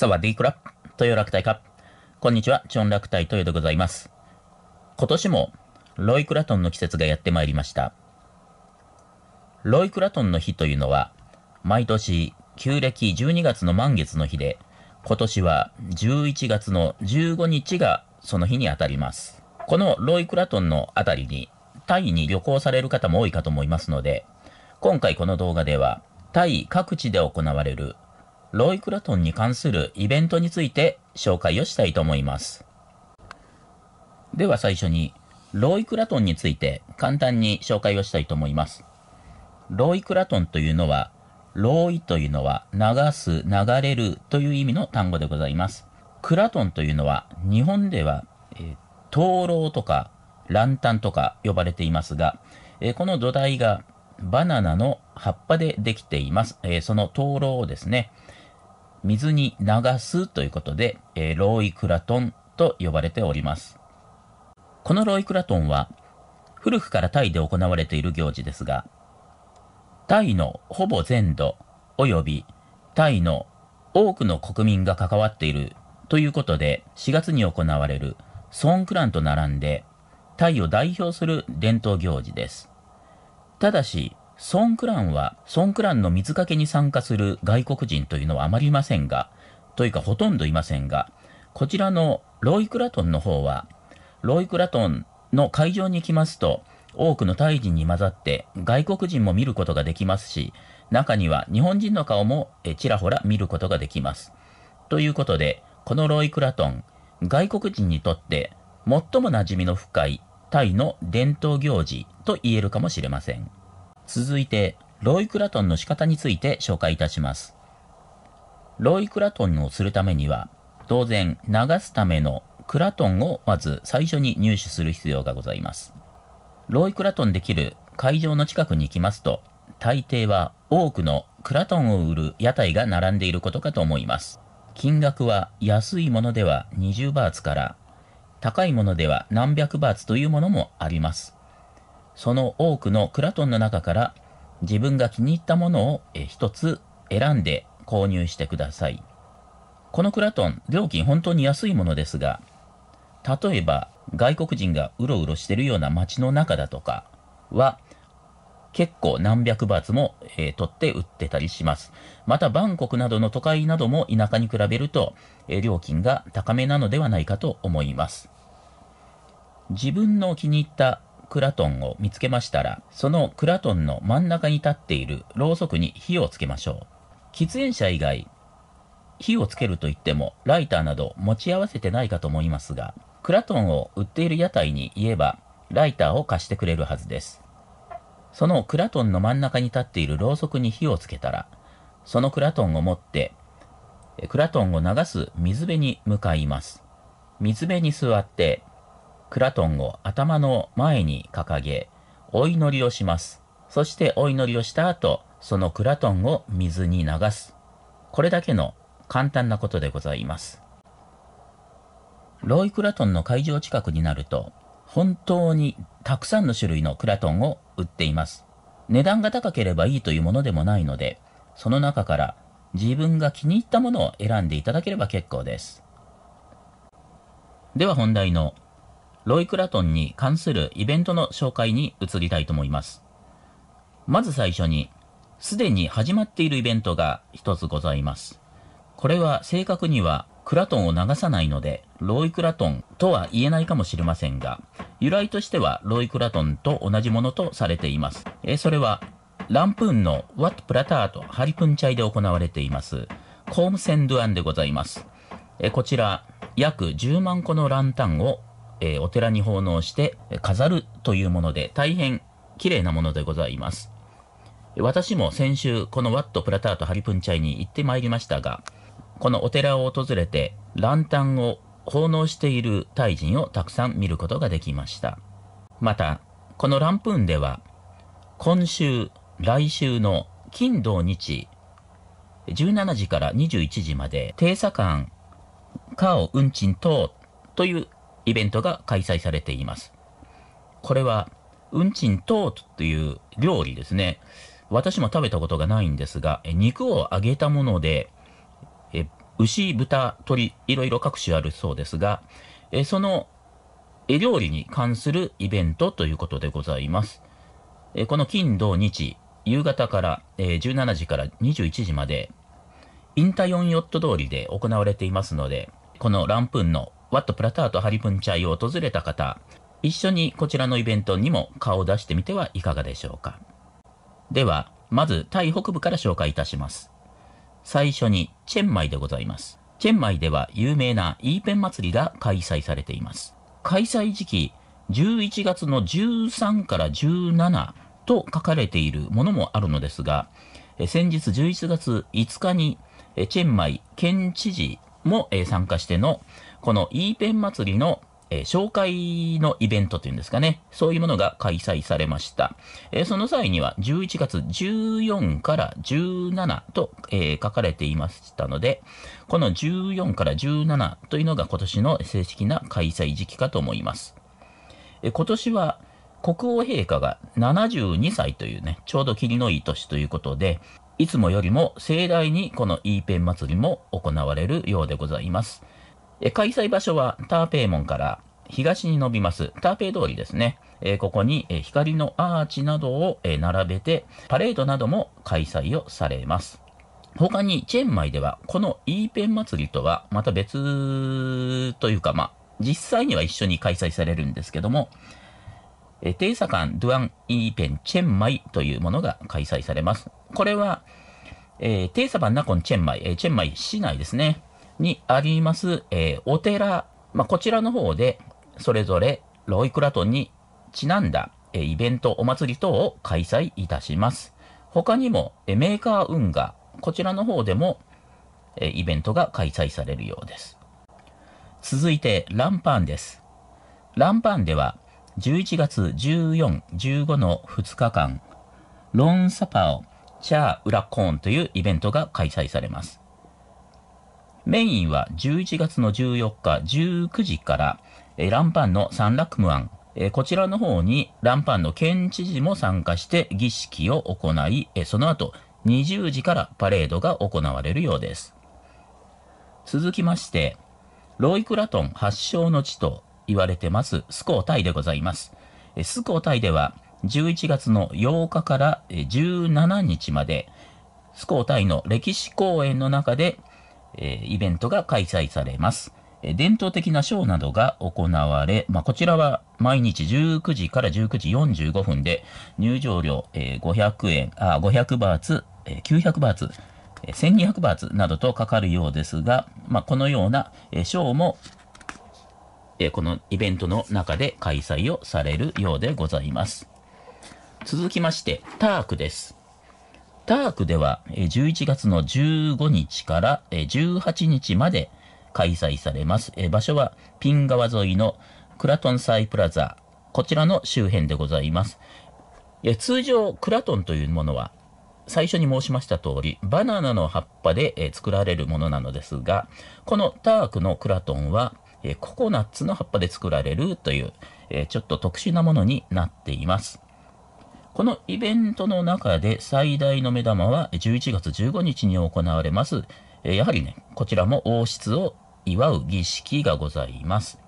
サワディークラ豊楽隊かこんにちは、チョン楽隊豊でございます。今年もロイクラトンの季節がやってまいりました。ロイクラトンの日というのは、毎年旧暦12月の満月の日で、今年は11月の15日がその日にあたります。このロイクラトンのあたりに、タイに旅行される方も多いかと思いますので、今回この動画では、タイ各地で行われるロイ・クラトンに関するイベントについて紹介をしたいと思います。では最初に、ロイ・クラトンについて簡単に紹介をしたいと思います。ロイ・クラトンというのは、ロイというのは流す、流れるという意味の単語でございます。クラトンというのは日本では、えー、灯籠とかランタンとか呼ばれていますが、えー、この土台がバナナの葉っぱでできています。えー、その灯籠をですね、水に流すということで、えー、ローイクラトンと呼ばれております。このローイクラトンは、古くからタイで行われている行事ですが、タイのほぼ全土及びタイの多くの国民が関わっているということで、4月に行われるソンクランと並んで、タイを代表する伝統行事です。ただし、ソンクランは、ソンクランの水かけに参加する外国人というのはあまりいませんが、というかほとんどいませんが、こちらのロイクラトンの方は、ロイクラトンの会場に来ますと、多くのタイ人に混ざって外国人も見ることができますし、中には日本人の顔もちらほら見ることができます。ということで、このロイクラトン、外国人にとって最も馴染みの深いタイの伝統行事と言えるかもしれません。続いて、ロイクラトンの仕方について紹介いたします。ロイクラトンをするためには、当然流すためのクラトンをまず最初に入手する必要がございます。ロイクラトンできる会場の近くに行きますと、大抵は多くのクラトンを売る屋台が並んでいることかと思います。金額は安いものでは20バーツから、高いものでは何百バーツというものもあります。その多くのクラトンの中から自分が気に入ったものを一つ選んで購入してください。このクラトン、料金本当に安いものですが、例えば外国人がうろうろしてるような街の中だとかは、結構何百バーツも、えー、取って売ってたりします。また、バンコクなどの都会なども田舎に比べると、えー、料金が高めなのではないかと思います。自分の気に入ったクラトンを見つけましたら、そのクラトンの真ん中に立っているろうそくに火をつけましょう。喫煙者以外、火をつけるといってもライターなど持ち合わせてないかと思いますが、クラトンを売っている屋台に言えば、ライターを貸してくれるはずです。そのクラトンの真ん中に立っているろうそくに火をつけたら、そのクラトンを持って、クラトンを流す水辺に向かいます。水辺に座って、クラトンを頭の前に掲げ、お祈りをします。そしてお祈りをした後、そのクラトンを水に流す。これだけの簡単なことでございます。ロイ・クラトンの会場近くになると、本当にたくさんの種類のクラトンを売っています。値段が高ければいいというものでもないので、その中から自分が気に入ったものを選んでいただければ結構です。では本題のロイ・クラトンに関するイベントの紹介に移りたいと思います。まず最初に、すでに始まっているイベントが一つございます。これは正確にはクラトンを流さないので、ロイ・クラトンとは言えないかもしれませんが、由来としてはロイ・クラトンと同じものとされています。えそれは、ランプーンのワット・プラターとハリプンチャイで行われています、コームセンドゥアンでございます。えこちら、約10万個のランタンをえー、お寺に奉納して飾るというもので、大変綺麗なものでございます。私も先週、このワットプラタートハリプンチャイに行ってまいりましたが、このお寺を訪れて、ランタンを奉納しているタイ人をたくさん見ることができました。また、このランプーンでは、今週、来週の金土日、17時から21時まで、定査館、カオ運賃等というイベントが開催されています。これは、運賃トートという料理ですね。私も食べたことがないんですが、肉を揚げたもので、え牛、豚、鶏、いろいろ各種あるそうですが、えそのえ料理に関するイベントということでございます。えこの金、土、日、夕方から、え17時から21時まで、インタヨンヨット通りで行われていますので、このランプンのワットプラタートハリプンチャイを訪れた方、一緒にこちらのイベントにも顔を出してみてはいかがでしょうか。では、まずタイ北部から紹介いたします。最初にチェンマイでございます。チェンマイでは有名なイーペン祭りが開催されています。開催時期11月の13から17と書かれているものもあるのですが、先日11月5日にチェンマイ県知事も、え参加しての、この E ペン祭りのえー、紹介のイベントというんですかね、そういうものが開催されました。えー、その際には11月14から17と、えー、書かれていましたので、この14から17というのが今年の正式な開催時期かと思います。え今年は国王陛下が72歳というね、ちょうど霧のいい年ということで、いつもよりも盛大にこの E ペン祭りも行われるようでございます。開催場所はターペイ門から東に伸びますターペイ通りですね。ここに光のアーチなどを並べてパレードなども開催をされます。他にチェンマイではこの E ペン祭りとはまた別というかまあ実際には一緒に開催されるんですけども、えイサカン・ドゥアン・イーペン・チェンマイというものが開催されます。これは、えー、サバン・ナコン・チェンマイ、えー、チェンマイ市内ですね、にあります、えー、お寺、まあ、こちらの方で、それぞれロイクラトンにちなんだ、えー、イベント、お祭り等を開催いたします。他にも、えー、メーカー運河、こちらの方でも、えー、イベントが開催されるようです。続いて、ランパンです。ランパンでは、11月14、15の2日間、ロンサパオ、チャーウラコーンというイベントが開催されます。メインは11月の14日19時から、えランパンのサンラクムアン、えこちらの方にランパンの県知事も参加して儀式を行い、えその後20時からパレードが行われるようです。続きまして、ロイクラトン発祥の地と言われてます、スコータイでございます。スコータイでは、11月の8日から17日まで、スコータイの歴史公演の中で、イベントが開催されます。伝統的なショーなどが行われ、まあ、こちらは毎日19時から19時45分で、入場料、500円、あ、500バーツ、900バーツ、1200バーツなどとかかるようですが、まあ、このような、ショーもえこのイベントの中で開催をされるようでございます。続きまして、タークです。タークでは、11月の15日から18日まで開催されます。場所はピン川沿いのクラトンサイプラザ、こちらの周辺でございます。通常、クラトンというものは、最初に申しました通り、バナナの葉っぱで作られるものなのですが、このタークのクラトンは、えココナッツの葉っぱで作られるという、えちょっと特殊なものになっています。このイベントの中で最大の目玉は11月15日に行われます、えやはりね、こちらも王室を祝う儀式がございます。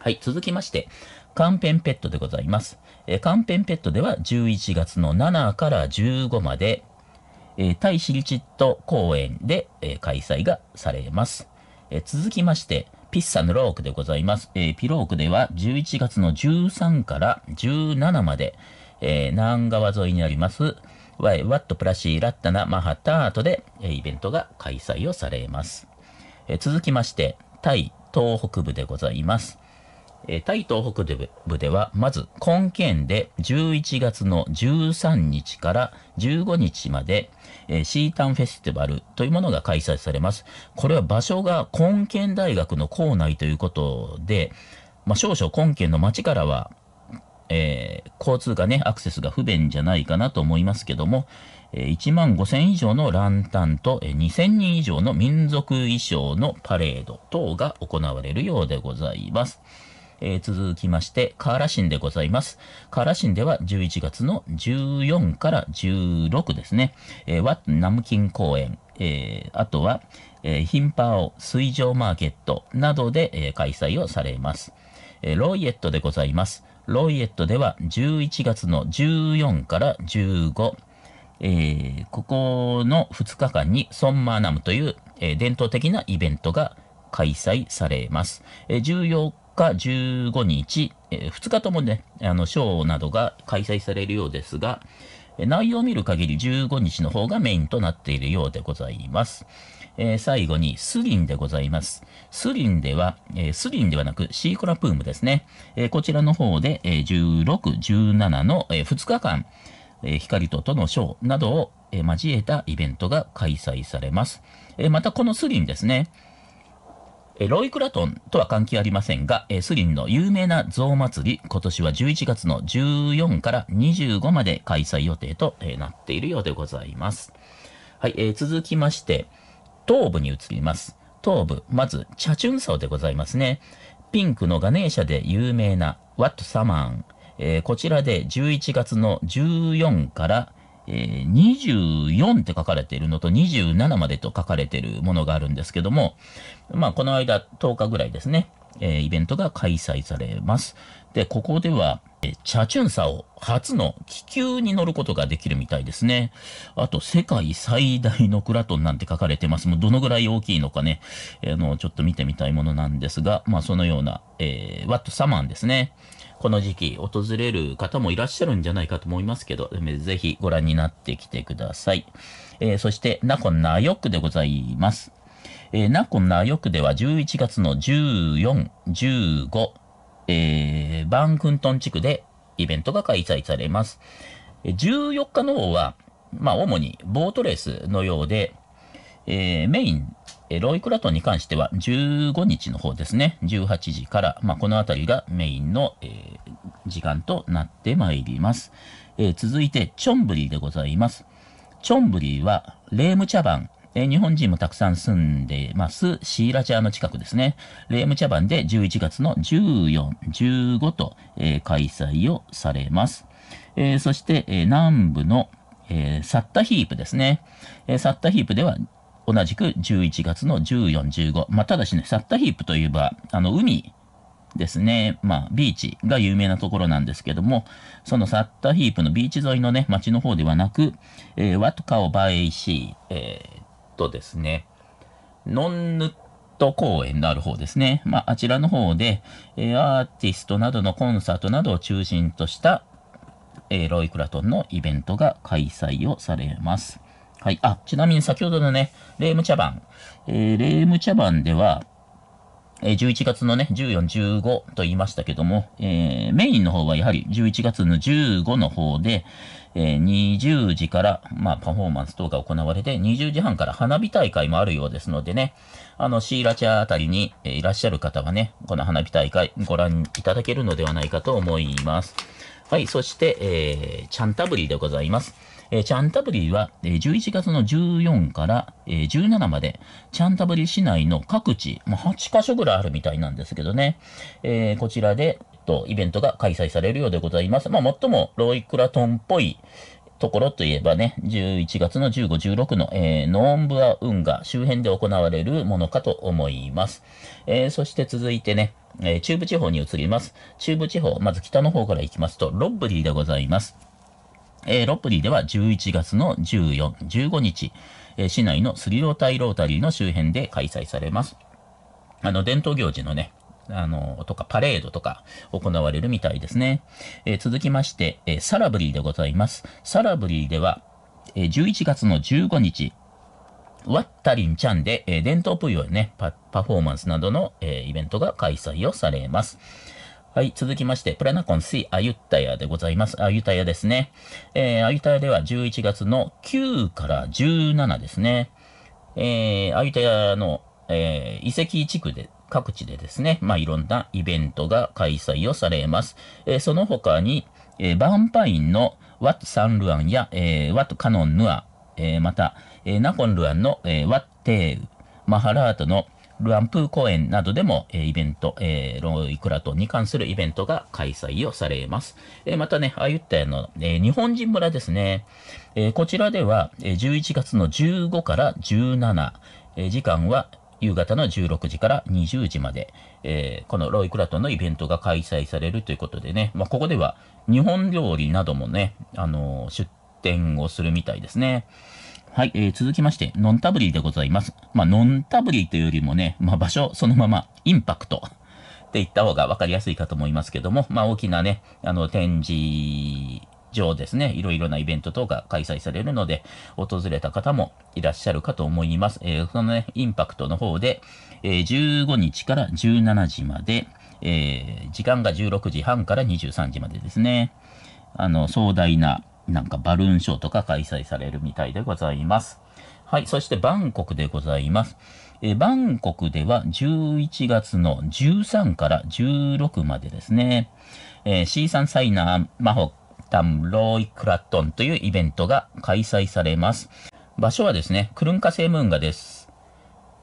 はい、続きまして、カンペンペットでございます。えカンペンペットでは11月の7から15まで、えー、タイシリチット公園で、え開催がされます。え続きまして、ピッサのロークでございます。えー、ピロークでは11月の13から17まで、えー、南川沿いにあります、ワイ・ワット・プラシー・ラッタナ・マハタートで、えイベントが開催をされます。え続きまして、タイ東北部でございます。タイ東北部では、まず、根県で11月の13日から15日まで、シータンフェスティバルというものが開催されます。これは場所が根県大学の校内ということで、まあ、少々根県の町からは、えー、交通がね、アクセスが不便じゃないかなと思いますけども、1万5000以上のランタンと、2000人以上の民族衣装のパレード等が行われるようでございます。えー、続きまして、カーランでございます。カーランでは11月の14から16ですね、えー、ワッナムキン公園、えー、あとは、えー、ヒンパオ水上マーケットなどで、えー、開催をされます、えー。ロイエットでございます。ロイエットでは11月の14から15、えー、ここの2日間にソンマーナムという、えー、伝統的なイベントが開催されます。えー、14日、15日、えー、2日ともね、あの、ショーなどが開催されるようですが、内容を見る限り15日の方がメインとなっているようでございます。えー、最後にスリンでございます。スリンでは、えー、スリンではなくシーコラプームですね。えー、こちらの方で、え16、17の、え2日間、え光ととのショーなどを、え交えたイベントが開催されます。えまたこのスリンですね。ロイ・クラトンとは関係ありませんが、スリンの有名な象祭り、今年は11月の14から25まで開催予定となっているようでございます。はい、えー、続きまして、東部に移ります。東部、まず、チャチュンソウでございますね。ピンクのガネーシャで有名なワットサマン。えー、こちらで11月の14からえー、24って書かれているのと27までと書かれているものがあるんですけども、まあ、この間10日ぐらいですね、えー、イベントが開催されます。で、ここでは、えー、チャチュンサを初の気球に乗ることができるみたいですね。あと、世界最大のクラトンなんて書かれてます。もうどのぐらい大きいのかね、えー、の、ちょっと見てみたいものなんですが、まあ、そのような、えー、ワットサマンですね。この時期訪れる方もいらっしゃるんじゃないかと思いますけど、ぜひご覧になってきてください。えー、そして、ナコンナヨックでございます。えー、ナコンナヨックでは11月の14、15、えー、バンクントン地区でイベントが開催されます。14日の方は、まあ、主にボートレースのようで、えー、メインロイクラトンに関しては15日の方ですね、18時から、まあ、このあたりがメインの、えー、時間となってまいります。えー、続いて、チョンブリーでございます。チョンブリーは、レーム茶番、えー、日本人もたくさん住んでます、シーラチャーの近くですね。レーム茶番で11月の14、15と、え開催をされます。えそして、え南部の、えサッタヒープですね。えサッタヒープでは同じく11月の14、15。まあ、ただしね、サッタヒープといえば、あの、海ですね、まあ、ビーチが有名なところなんですけども、そのサッタヒープのビーチ沿いのね、町の方ではなく、えー、ワトカオバエイシー、えー、っとですね、ノンヌット公園のある方ですね。まあ、あちらの方で、えー、アーティストなどのコンサートなどを中心とした、えロイ・クラトンのイベントが開催をされます。はい。あ、ちなみに先ほどのね、レーム茶番。えー、レーム茶番では、えー、11月のね、14、15と言いましたけども、えー、メインの方はやはり11月の15の方で、えー、20時から、まあ、パフォーマンス等が行われて、20時半から花火大会もあるようですのでね、あの、シーラチャあたりに、えいらっしゃる方はね、この花火大会ご覧いただけるのではないかと思います。はい、そして、えー、チャンタブリでございます。えー、チャンタブリーは、えー、11月の14から、えー、17まで、チャンタブリー市内の各地、まあ、8カ所ぐらいあるみたいなんですけどね、えー、こちらで、と、イベントが開催されるようでございます。まあ、最もロイクラトンっぽい、ところといえばね、11月の15、16の、えー、ノーンブア運河周辺で行われるものかと思います。えー、そして続いてね、えー、中部地方に移ります。中部地方、まず北の方から行きますと、ロッブリーでございます。えー、ロプリでは11月の14、15日、えー、市内のスリロータイロータリーの周辺で開催されます。あの、伝統行事のね、あの、とか、パレードとか行われるみたいですね。えー、続きまして、えー、サラブリーでございます。サラブリーでは、えー、11月の15日、ワッタリンチャンで、え伝統舞踊ねパ、パフォーマンスなどの、えイベントが開催をされます。はい、続きまして、プラナコン C、アユタヤでございます。アユタヤですね。えー、アユタヤでは11月の9から17ですね。えー、アユタヤの、えー、遺跡地区で、各地でですね、まあ、いろんなイベントが開催をされます。えー、その他に、えー、バンパインのワット・サン・ルアンや、えー、ワット・カノン・ヌア、えー、また、えー、ナコン・ルアンの、えー、ワッテーウ、マハラートの、ルアンプー公園などでも、えイベント、えー、ロイクラトンに関するイベントが開催をされます。えまたね、ああいったあの、え日本人村ですね、えこちらでは、え11月の15から17、え時間は夕方の16時から20時まで、えー、このロイ・クラトンのイベントが開催されるということでね、まあ、ここでは日本料理などもね、あのー、出店をするみたいですね。はい、えー、続きまして、ノンタブリーでございます。まあ、ノンタブリーというよりもね、まあ、場所そのまま、インパクトって言った方が分かりやすいかと思いますけども、まあ、大きなね、あの、展示場ですね、いろいろなイベント等が開催されるので、訪れた方もいらっしゃるかと思います。えー、そのね、インパクトの方で、えー、15日から17時まで、えー、時間が16時半から23時までですね、あの、壮大な、なんかバルーンショーとか開催されるみたいでございます。はい。そして、バンコクでございます。えバンコクでは11月の13から16までですね、えー、サンサイナーマホタンロイクラットンというイベントが開催されます。場所はですね、クルンカセムンガです。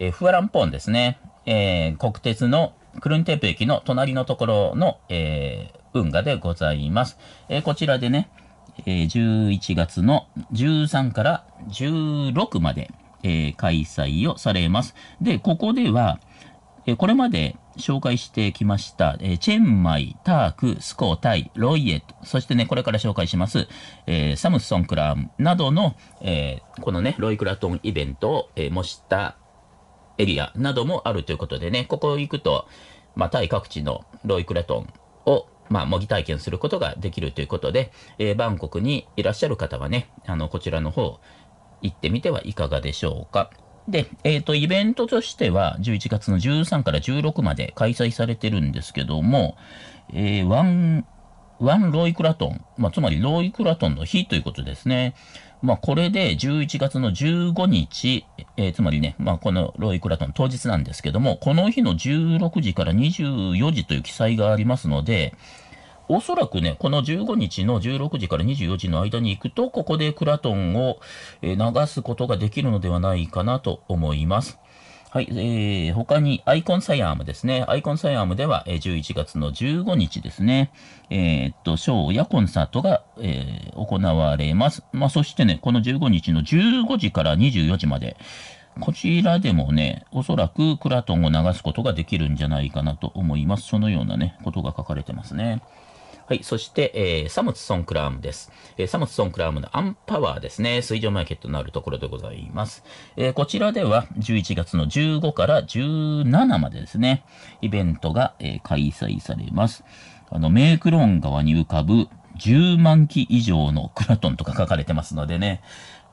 えー、フワランポンですね、えー、国鉄のクルンテープ駅の隣のところの、えー、運河でございます。えこちらでね、え11月の13から16まで、え開催をされます。で、ここでは、えこれまで紹介してきました、えチェンマイ、ターク、スコー、タイ、ロイエット、そしてね、これから紹介します、えサムソンクラムなどの、えこのね、ロイクラトンイベントを、え模したエリアなどもあるということでね、ここ行くと、まあ、タイ各地のロイクラトンまあ、模擬体験することができるということで、えー、バンコクにいらっしゃる方はね、あの、こちらの方、行ってみてはいかがでしょうか。で、えっ、ー、と、イベントとしては、11月の13から16まで開催されてるんですけども、えー、ワン、ワンロイクラトン、まあ、つまりロイクラトンの日ということですね。まあ、これで11月の15日、えー、つまりね、まあ、このロイクラトン当日なんですけども、この日の16時から24時という記載がありますので、おそらくね、この15日の16時から24時の間に行くと、ここでクラトンを流すことができるのではないかなと思います。はい、えー、他にアイコンサイアームですね。アイコンサイアームでは、えー、11月の15日ですね、えー、っと、ショーやコンサートが、えー、行われます。まあ、そしてね、この15日の15時から24時まで、こちらでもね、おそらくクラトンを流すことができるんじゃないかなと思います。そのようなね、ことが書かれてますね。はい。そして、えー、サムツソンクラームです。えー、サムツソンクラームのアンパワーですね。水上マーケットのあるところでございます。えー、こちらでは、11月の15から17までですね、イベントが、えー、開催されます。あの、メイクロン川に浮かぶ10万機以上のクラトンとか書かれてますのでね。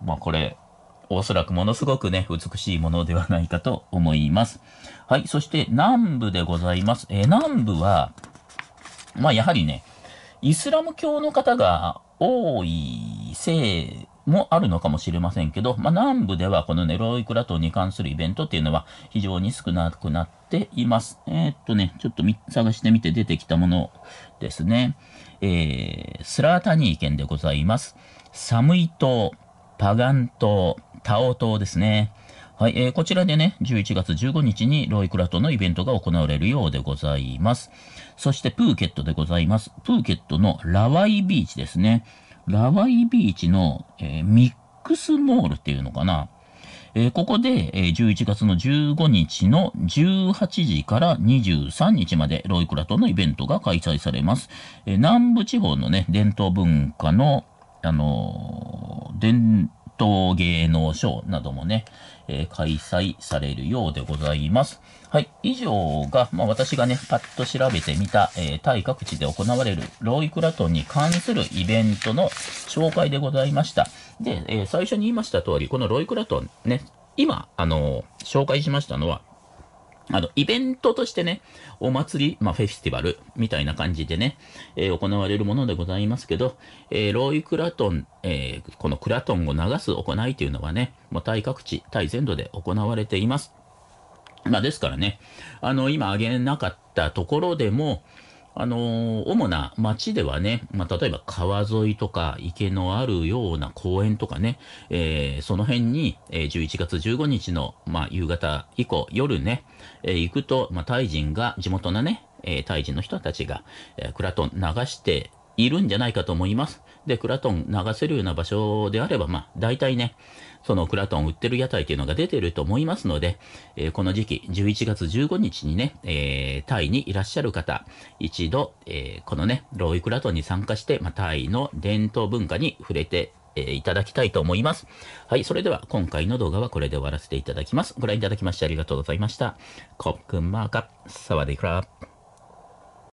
まあ、これ、おそらくものすごくね、美しいものではないかと思います。はい。そして、南部でございます。えー、南部は、まあ、やはりね、イスラム教の方が多いせいもあるのかもしれませんけど、まあ、南部ではこのネロイクラ島に関するイベントっていうのは非常に少なくなっています。えー、っとね、ちょっと探してみて出てきたものですね。えー、スラータニー県でございます。サムイ島、パガン島、タオ島ですね。はい、えー、こちらでね、11月15日にロイクラトのイベントが行われるようでございます。そしてプーケットでございます。プーケットのラワイビーチですね。ラワイビーチの、えー、ミックスモールっていうのかな。えー、ここで、えー、11月の15日の18時から23日までロイクラトのイベントが開催されます。え南部地方のね、伝統文化の、あの伝統芸能ショーなどもね、えー、開催されるようでございます。はい。以上が、まあ、私がね、パッと調べてみた、えー、タイ各地で行われるロイクラトンに関するイベントの紹介でございました。で、えー、最初に言いました通り、このロイクラトンね、今、あの紹介しましたのは、あの、イベントとしてね、お祭り、まあ、フェスティバルみたいな感じでね、えー、行われるものでございますけど、えー、ロイ・クラトン、えー、このクラトンを流す行いというのはね、もうタイ各地、タイ全土で行われています。まあ、ですからね、あの、今挙げなかったところでも、あのー、主な町ではね、まあ、例えば川沿いとか池のあるような公園とかね、えー、その辺に、えー、11月15日の、まあ、夕方以降、夜ね、え行くと、まあ、タイ人が、地元のね、えタイ人の人たちが、えー、と流しているんじゃないかと思います。で、クラトン流せるような場所であれば、まあ、大体ね、そのクラトン売ってる屋台っていうのが出てると思いますので、えー、この時期、11月15日にね、えー、タイにいらっしゃる方、一度、えー、このね、ローイクラトンに参加して、まあ、タイの伝統文化に触れて、えー、いただきたいと思います。はい、それでは今回の動画はこれで終わらせていただきます。ご覧いただきましてありがとうございました。コックンマーカー、サワディクラ